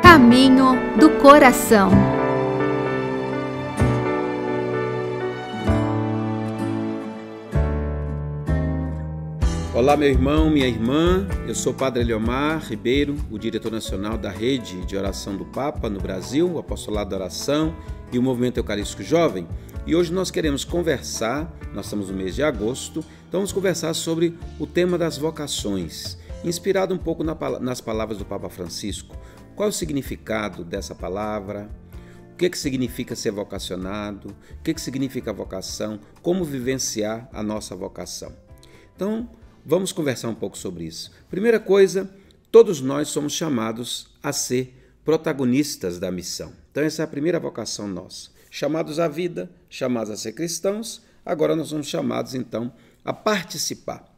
Caminho do Coração. Olá, meu irmão, minha irmã. Eu sou Padre Leomar Ribeiro, o diretor nacional da Rede de Oração do Papa no Brasil, o Apostolado da Oração e o Movimento Eucarístico Jovem. E hoje nós queremos conversar, nós estamos no mês de agosto, então vamos conversar sobre o tema das vocações, inspirado um pouco nas palavras do Papa Francisco. Qual é o significado dessa palavra? O que, é que significa ser vocacionado? O que, é que significa vocação? Como vivenciar a nossa vocação? Então, Vamos conversar um pouco sobre isso. Primeira coisa, todos nós somos chamados a ser protagonistas da missão. Então, essa é a primeira vocação nossa. Chamados à vida, chamados a ser cristãos, agora nós somos chamados, então, a participar.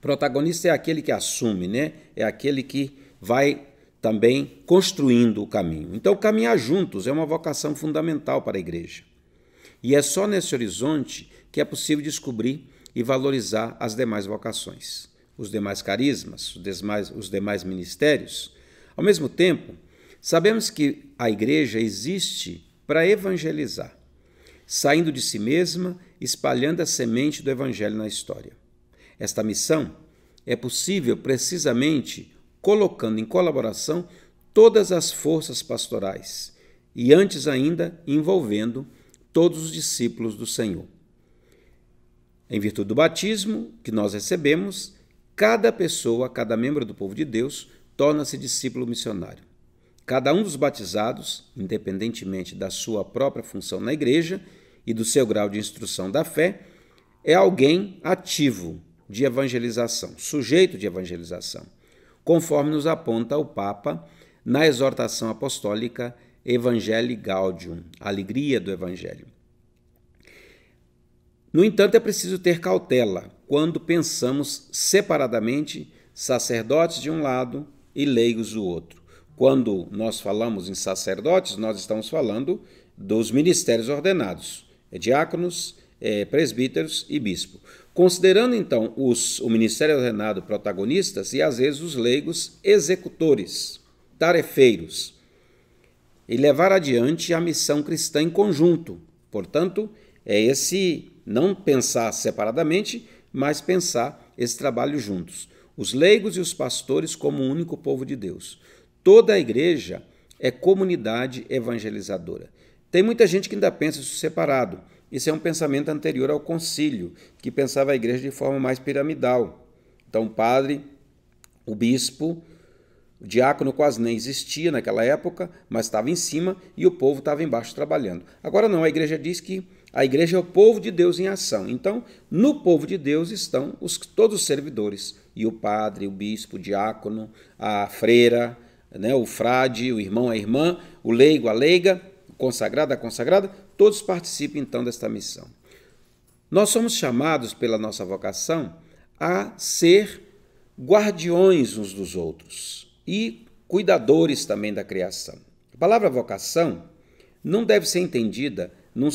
Protagonista é aquele que assume, né? É aquele que vai também construindo o caminho. Então, caminhar juntos é uma vocação fundamental para a igreja. E é só nesse horizonte que é possível descobrir e valorizar as demais vocações, os demais carismas, os demais, os demais ministérios. Ao mesmo tempo, sabemos que a igreja existe para evangelizar, saindo de si mesma, espalhando a semente do evangelho na história. Esta missão é possível precisamente colocando em colaboração todas as forças pastorais e, antes ainda, envolvendo todos os discípulos do Senhor. Em virtude do batismo que nós recebemos, cada pessoa, cada membro do povo de Deus, torna-se discípulo missionário. Cada um dos batizados, independentemente da sua própria função na igreja e do seu grau de instrução da fé, é alguém ativo de evangelização, sujeito de evangelização, conforme nos aponta o Papa na exortação apostólica Evangelii Gaudium, Alegria do Evangelho. No entanto, é preciso ter cautela quando pensamos separadamente sacerdotes de um lado e leigos do outro. Quando nós falamos em sacerdotes, nós estamos falando dos ministérios ordenados, é diáconos, é presbíteros e bispo. Considerando então os, o ministério ordenado protagonistas e às vezes os leigos executores, tarefeiros, e levar adiante a missão cristã em conjunto. Portanto, é esse não pensar separadamente, mas pensar esse trabalho juntos. Os leigos e os pastores como o único povo de Deus. Toda a igreja é comunidade evangelizadora. Tem muita gente que ainda pensa isso separado. Isso é um pensamento anterior ao concílio, que pensava a igreja de forma mais piramidal. Então, o padre, o bispo, o diácono quase nem existia naquela época, mas estava em cima e o povo estava embaixo trabalhando. Agora não, a igreja diz que a igreja é o povo de Deus em ação. Então, no povo de Deus estão os, todos os servidores: e o padre, o bispo, o diácono, a freira, né, o frade, o irmão, a irmã, o leigo, a leiga, o consagrado, a consagrada, todos participam então desta missão. Nós somos chamados pela nossa vocação a ser guardiões uns dos outros e cuidadores também da criação. A palavra vocação não deve ser entendida num,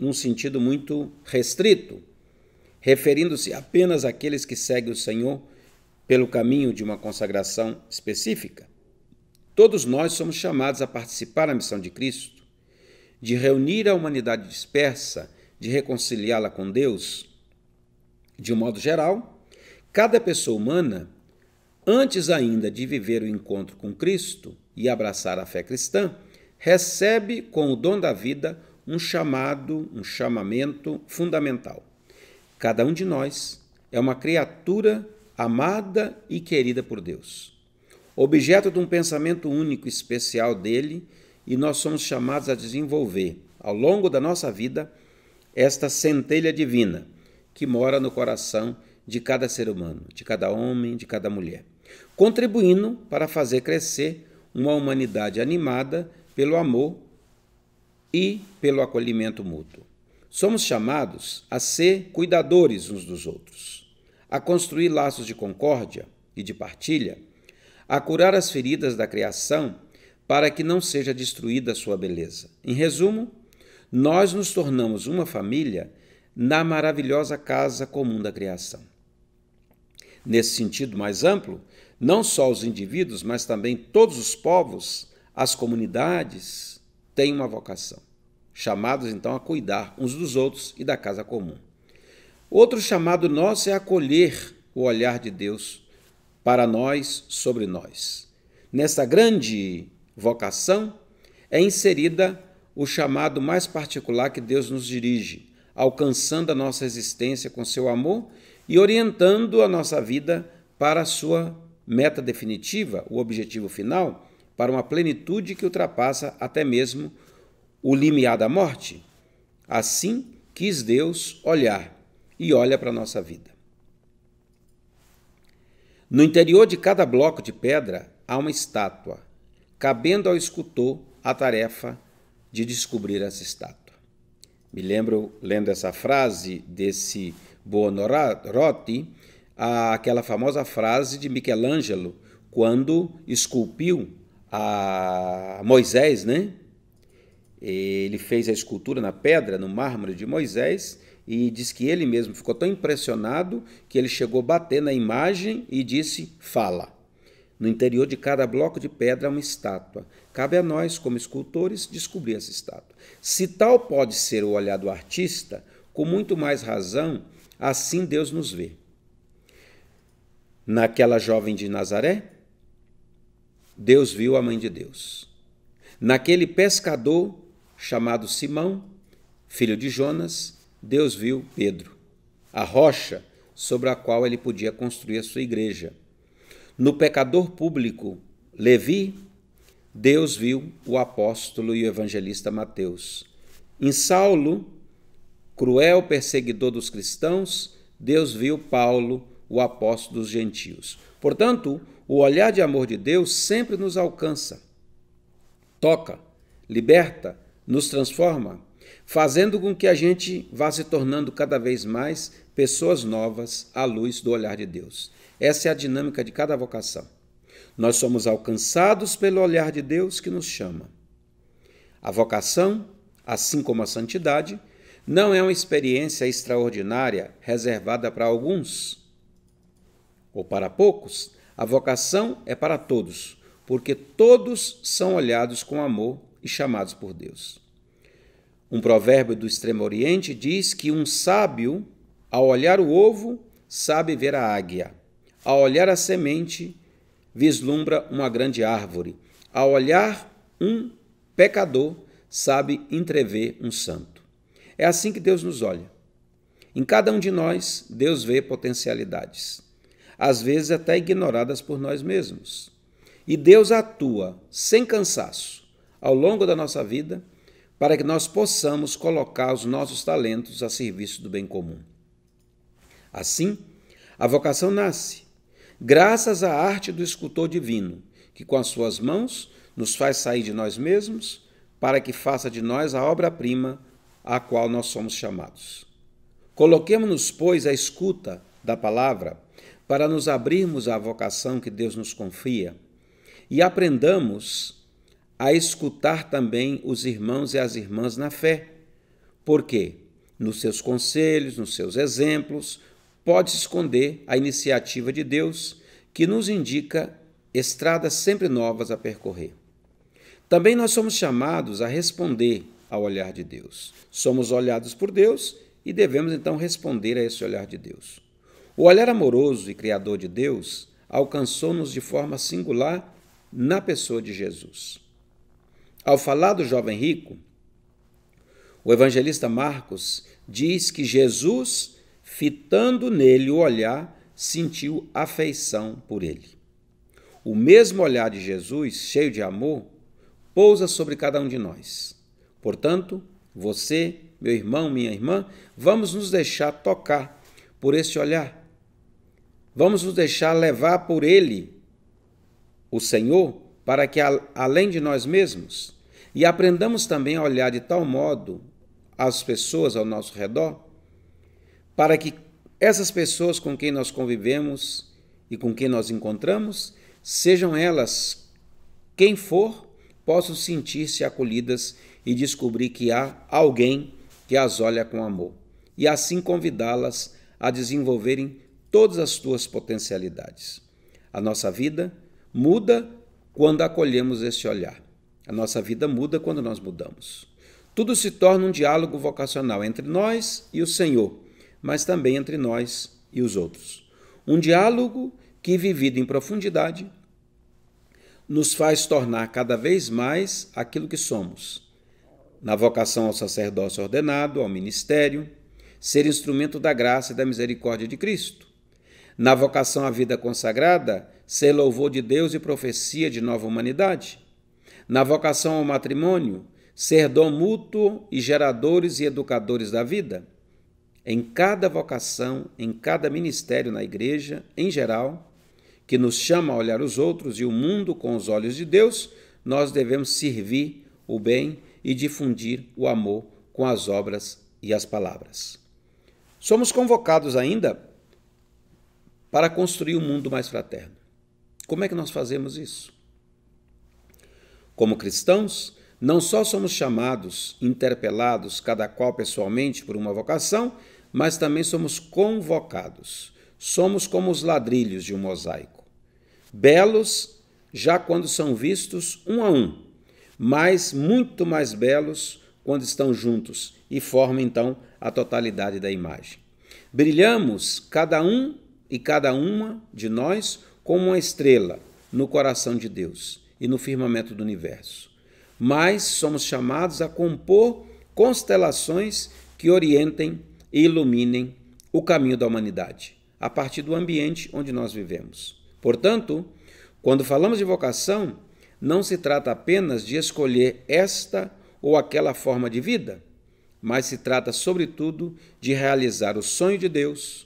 num sentido muito restrito, referindo-se apenas àqueles que seguem o Senhor pelo caminho de uma consagração específica. Todos nós somos chamados a participar da missão de Cristo, de reunir a humanidade dispersa, de reconciliá-la com Deus. De um modo geral, cada pessoa humana, antes ainda de viver o encontro com Cristo e abraçar a fé cristã, recebe com o dom da vida um chamado, um chamamento fundamental. Cada um de nós é uma criatura amada e querida por Deus, objeto de um pensamento único, e especial dele, e nós somos chamados a desenvolver, ao longo da nossa vida, esta centelha divina que mora no coração de cada ser humano, de cada homem, de cada mulher, contribuindo para fazer crescer uma humanidade animada pelo amor e pelo acolhimento mútuo. Somos chamados a ser cuidadores uns dos outros, a construir laços de concórdia e de partilha, a curar as feridas da criação para que não seja destruída a sua beleza. Em resumo, nós nos tornamos uma família na maravilhosa casa comum da criação. Nesse sentido mais amplo, não só os indivíduos, mas também todos os povos, as comunidades, têm uma vocação chamados então a cuidar uns dos outros e da casa comum. Outro chamado nosso é acolher o olhar de Deus para nós, sobre nós. Nessa grande vocação é inserida o chamado mais particular que Deus nos dirige, alcançando a nossa existência com seu amor e orientando a nossa vida para a sua meta definitiva, o objetivo final, para uma plenitude que ultrapassa até mesmo o limiar da morte? Assim quis Deus olhar e olha para a nossa vida. No interior de cada bloco de pedra há uma estátua, cabendo ao escultor a tarefa de descobrir essa estátua. Me lembro, lendo essa frase desse Buonarroti, aquela famosa frase de Michelangelo, quando esculpiu a Moisés, né? Ele fez a escultura na pedra, no mármore de Moisés, e diz que ele mesmo ficou tão impressionado que ele chegou a bater na imagem e disse: Fala. No interior de cada bloco de pedra há uma estátua. Cabe a nós, como escultores, descobrir essa estátua. Se tal pode ser o olhar do artista, com muito mais razão, assim Deus nos vê. Naquela jovem de Nazaré, Deus viu a mãe de Deus. Naquele pescador, chamado Simão, filho de Jonas, Deus viu Pedro, a rocha sobre a qual ele podia construir a sua igreja. No pecador público, Levi, Deus viu o apóstolo e o evangelista Mateus. Em Saulo, cruel perseguidor dos cristãos, Deus viu Paulo, o apóstolo dos gentios. Portanto, o olhar de amor de Deus sempre nos alcança, toca, liberta, nos transforma, fazendo com que a gente vá se tornando cada vez mais pessoas novas à luz do olhar de Deus. Essa é a dinâmica de cada vocação. Nós somos alcançados pelo olhar de Deus que nos chama. A vocação, assim como a santidade, não é uma experiência extraordinária reservada para alguns ou para poucos. A vocação é para todos, porque todos são olhados com amor e chamados por Deus. Um provérbio do Extremo Oriente diz que um sábio, ao olhar o ovo, sabe ver a águia. Ao olhar a semente, vislumbra uma grande árvore. Ao olhar um pecador, sabe entrever um santo. É assim que Deus nos olha. Em cada um de nós, Deus vê potencialidades, às vezes até ignoradas por nós mesmos. E Deus atua sem cansaço ao longo da nossa vida, para que nós possamos colocar os nossos talentos a serviço do bem comum. Assim, a vocação nasce, graças à arte do escultor divino, que com as suas mãos nos faz sair de nós mesmos, para que faça de nós a obra-prima à qual nós somos chamados. Coloquemos-nos, pois, à escuta da palavra, para nos abrirmos à vocação que Deus nos confia e aprendamos a escutar também os irmãos e as irmãs na fé, porque nos seus conselhos, nos seus exemplos, pode esconder a iniciativa de Deus que nos indica estradas sempre novas a percorrer. Também nós somos chamados a responder ao olhar de Deus. Somos olhados por Deus e devemos então responder a esse olhar de Deus. O olhar amoroso e criador de Deus alcançou-nos de forma singular na pessoa de Jesus. Ao falar do jovem rico, o evangelista Marcos diz que Jesus, fitando nele o olhar, sentiu afeição por ele. O mesmo olhar de Jesus, cheio de amor, pousa sobre cada um de nós. Portanto, você, meu irmão, minha irmã, vamos nos deixar tocar por esse olhar. Vamos nos deixar levar por ele, o Senhor, para que além de nós mesmos, e aprendamos também a olhar de tal modo as pessoas ao nosso redor, para que essas pessoas com quem nós convivemos e com quem nós encontramos, sejam elas quem for, possam sentir-se acolhidas e descobrir que há alguém que as olha com amor, e assim convidá-las a desenvolverem todas as suas potencialidades. A nossa vida muda quando acolhemos este olhar. A nossa vida muda quando nós mudamos. Tudo se torna um diálogo vocacional entre nós e o Senhor, mas também entre nós e os outros. Um diálogo que, vivido em profundidade, nos faz tornar cada vez mais aquilo que somos. Na vocação ao sacerdócio ordenado, ao ministério, ser instrumento da graça e da misericórdia de Cristo. Na vocação à vida consagrada, ser louvor de Deus e profecia de nova humanidade na vocação ao matrimônio, ser dom mútuo e geradores e educadores da vida. Em cada vocação, em cada ministério na igreja, em geral, que nos chama a olhar os outros e o mundo com os olhos de Deus, nós devemos servir o bem e difundir o amor com as obras e as palavras. Somos convocados ainda para construir um mundo mais fraterno. Como é que nós fazemos isso? Como cristãos, não só somos chamados, interpelados, cada qual pessoalmente por uma vocação, mas também somos convocados. Somos como os ladrilhos de um mosaico. Belos já quando são vistos um a um, mas muito mais belos quando estão juntos e formam então a totalidade da imagem. Brilhamos cada um e cada uma de nós como uma estrela no coração de Deus e no firmamento do universo. Mas somos chamados a compor constelações que orientem e iluminem o caminho da humanidade, a partir do ambiente onde nós vivemos. Portanto, quando falamos de vocação, não se trata apenas de escolher esta ou aquela forma de vida, mas se trata, sobretudo, de realizar o sonho de Deus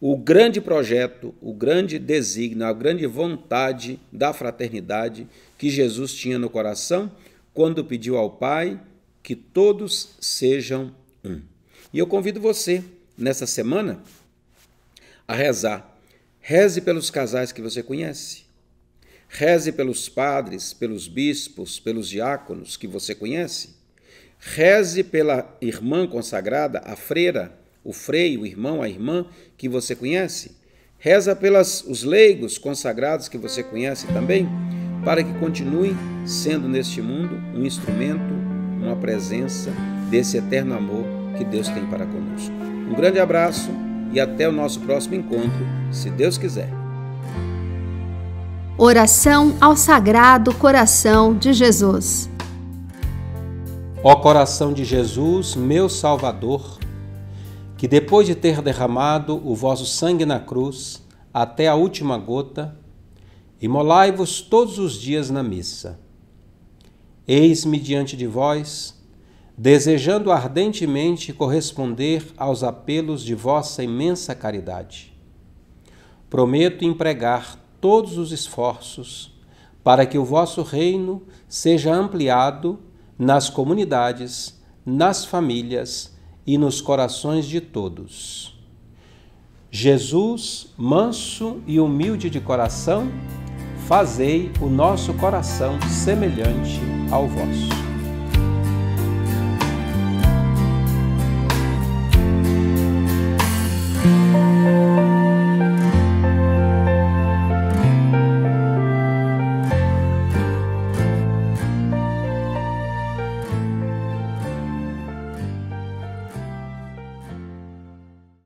o grande projeto, o grande desígnio, a grande vontade da fraternidade que Jesus tinha no coração quando pediu ao Pai que todos sejam um. E eu convido você, nessa semana, a rezar. Reze pelos casais que você conhece. Reze pelos padres, pelos bispos, pelos diáconos que você conhece. Reze pela irmã consagrada, a freira o frei, o irmão, a irmã que você conhece. Reza pelos os leigos consagrados que você conhece também, para que continue sendo neste mundo um instrumento, uma presença desse eterno amor que Deus tem para conosco. Um grande abraço e até o nosso próximo encontro, se Deus quiser. Oração ao Sagrado Coração de Jesus. Ó coração de Jesus, meu Salvador, que depois de ter derramado o vosso sangue na cruz, até a última gota, imolai-vos todos os dias na missa. Eis-me diante de vós, desejando ardentemente corresponder aos apelos de vossa imensa caridade. Prometo empregar todos os esforços para que o vosso reino seja ampliado nas comunidades, nas famílias, e nos corações de todos. Jesus, manso e humilde de coração, fazei o nosso coração semelhante ao vosso.